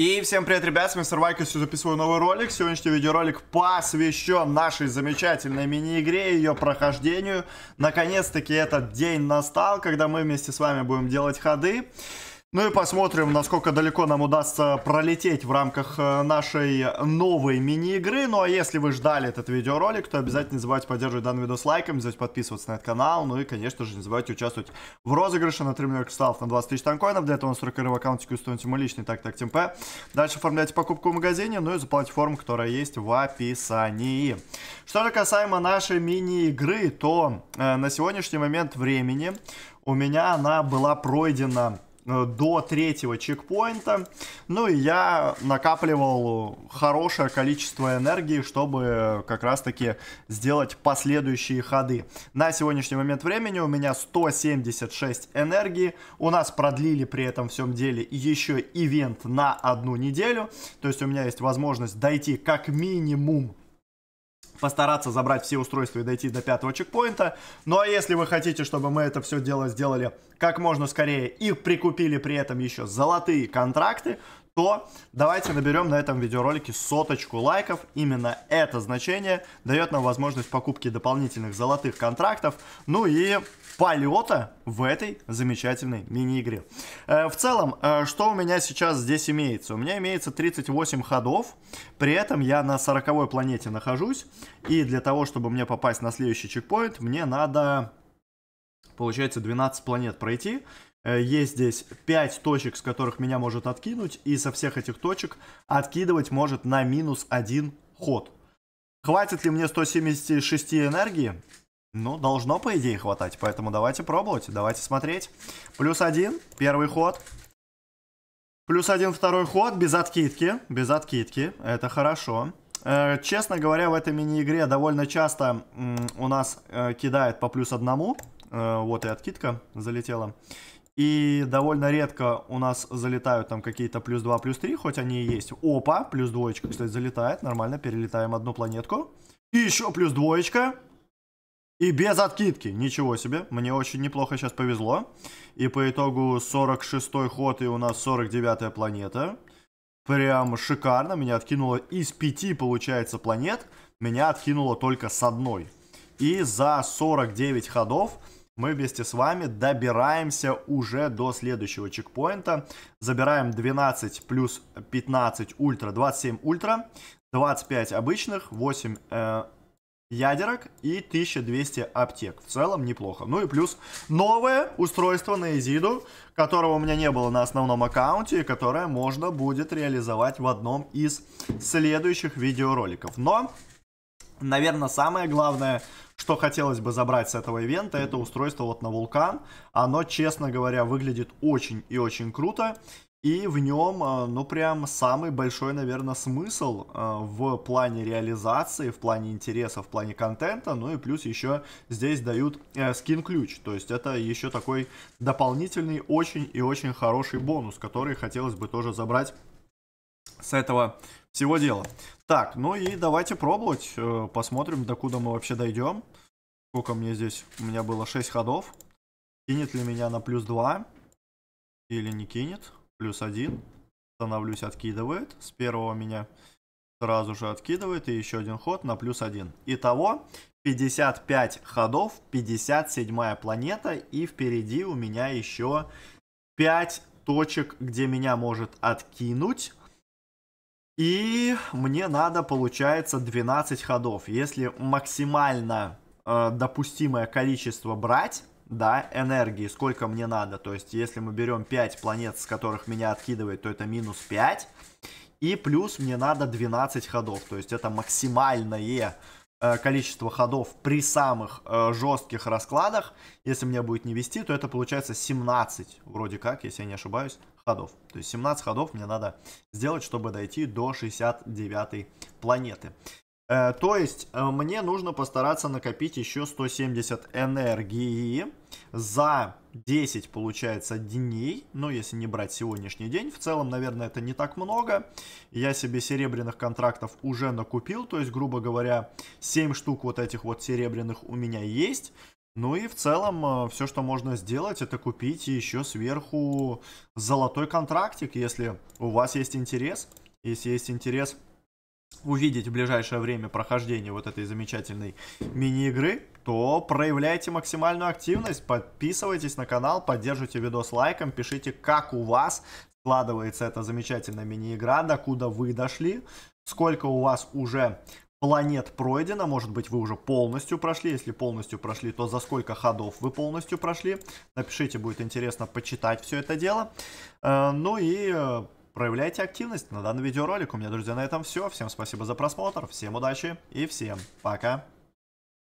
И всем привет, ребят, с вами Сарвайк, я записываю новый ролик. Сегодняшний видеоролик посвящен нашей замечательной мини-игре, и ее прохождению. Наконец-таки этот день настал, когда мы вместе с вами будем делать ходы. Ну и посмотрим, насколько далеко нам удастся пролететь в рамках э, нашей новой мини-игры. Ну а если вы ждали этот видеоролик, то обязательно не забывайте поддерживать данный видос лайком, не забывайте подписываться на этот канал, ну и, конечно же, не забывайте участвовать в розыгрыше на 3 миллиона кристаллов на 20 тысяч танкоинов. Для этого на 40 в аккаунтике установите мой личный так так ТМП. Дальше оформляйте покупку в магазине, ну и заплатите форму, которая есть в описании. Что же касаемо нашей мини-игры, то э, на сегодняшний момент времени у меня она была пройдена Э, до третьего чекпоинта. Ну и я накапливал хорошее количество энергии, чтобы как раз-таки сделать последующие ходы. На сегодняшний момент времени у меня 176 энергии. У нас продлили при этом всем деле еще ивент на одну неделю. То есть у меня есть возможность дойти как минимум постараться забрать все устройства и дойти до пятого чекпоинта. Ну а если вы хотите, чтобы мы это все дело сделали как можно скорее и прикупили при этом еще золотые контракты, то давайте наберем на этом видеоролике соточку лайков. Именно это значение дает нам возможность покупки дополнительных золотых контрактов, ну и полета в этой замечательной мини-игре. Э, в целом, э, что у меня сейчас здесь имеется? У меня имеется 38 ходов, при этом я на 40 планете нахожусь, и для того, чтобы мне попасть на следующий чекпоинт, мне надо, получается, 12 планет пройти, Э, есть здесь 5 точек, с которых меня может откинуть, и со всех этих точек откидывать может на минус 1 ход. Хватит ли мне 176 энергии? Ну, должно, по идее, хватать, поэтому давайте пробовать, давайте смотреть. Плюс 1, первый ход. Плюс 1, второй ход, без откидки, без откидки, это хорошо. Э, честно говоря, в этой мини-игре довольно часто у нас э, кидает по плюс одному. Вот и откидка залетела. И довольно редко у нас залетают там какие-то плюс 2, плюс 3, хоть они и есть. Опа, плюс двоечка, кстати, залетает. Нормально, перелетаем одну планетку. И еще плюс двоечка. И без откидки. Ничего себе. Мне очень неплохо сейчас повезло. И по итогу 46 ход, и у нас 49 планета. Прям шикарно. Меня откинуло из 5, получается, планет. Меня откинуло только с одной. И за 49 ходов мы вместе с вами добираемся уже до следующего чекпоинта. Забираем 12 плюс 15 ультра, 27 ультра, 25 обычных, 8 э, ядерок и 1200 аптек. В целом неплохо. Ну и плюс новое устройство на Изиду, которого у меня не было на основном аккаунте, и которое можно будет реализовать в одном из следующих видеороликов. Но Наверное, самое главное, что хотелось бы забрать с этого ивента, это устройство вот на вулкан. Оно, честно говоря, выглядит очень и очень круто. И в нем, э, ну прям самый большой, наверное, смысл э, в плане реализации, в плане интереса, в плане контента. Ну и плюс еще здесь дают э, скин-ключ. То есть это еще такой дополнительный очень и очень хороший бонус, который хотелось бы тоже забрать с этого всего дела. Так, ну и давайте пробовать. Э, посмотрим, докуда мы вообще дойдем. Сколько мне здесь? У меня было 6 ходов. Кинет ли меня на плюс 2? Или не кинет? Плюс 1. Становлюсь, откидывает. С первого меня сразу же откидывает. И еще один ход на плюс 1. Итого 55 ходов, 57 планета. И впереди у меня еще 5 точек, где меня может откинуть. И мне надо, получается, 12 ходов. Если максимально э, допустимое количество брать, да, энергии, сколько мне надо. То есть, если мы берем 5 планет, с которых меня откидывает, то это минус 5. И плюс мне надо 12 ходов. То есть, это максимальное Э, количество ходов при самых э, жестких раскладах, если мне будет не вести, то это получается 17, вроде как, если я не ошибаюсь, ходов. То есть 17 ходов мне надо сделать, чтобы дойти до 69 планеты. Э, то есть мне нужно постараться накопить еще 170 энергии за 10, получается, дней. Ну, если не брать сегодняшний день. В целом, наверное, это не так много. Я себе серебряных контрактов уже накупил. То есть, грубо говоря, 7 штук вот этих вот серебряных у меня есть. Ну и в целом э, все, что можно сделать, это купить еще сверху золотой контрактик, если у вас есть интерес. Если есть интерес увидеть в ближайшее время прохождение вот этой замечательной мини-игры, то проявляйте максимальную активность, подписывайтесь на канал, поддерживайте видос лайком, пишите, как у вас складывается эта замечательная мини-игра, докуда вы дошли, сколько у вас уже планет пройдено, может быть вы уже полностью прошли, если полностью прошли, то за сколько ходов вы полностью прошли, напишите, будет интересно почитать все это дело, э, ну и э, проявляйте активность на данный видеоролик. У меня, друзья, на этом все. Всем спасибо за просмотр, всем удачи и всем пока.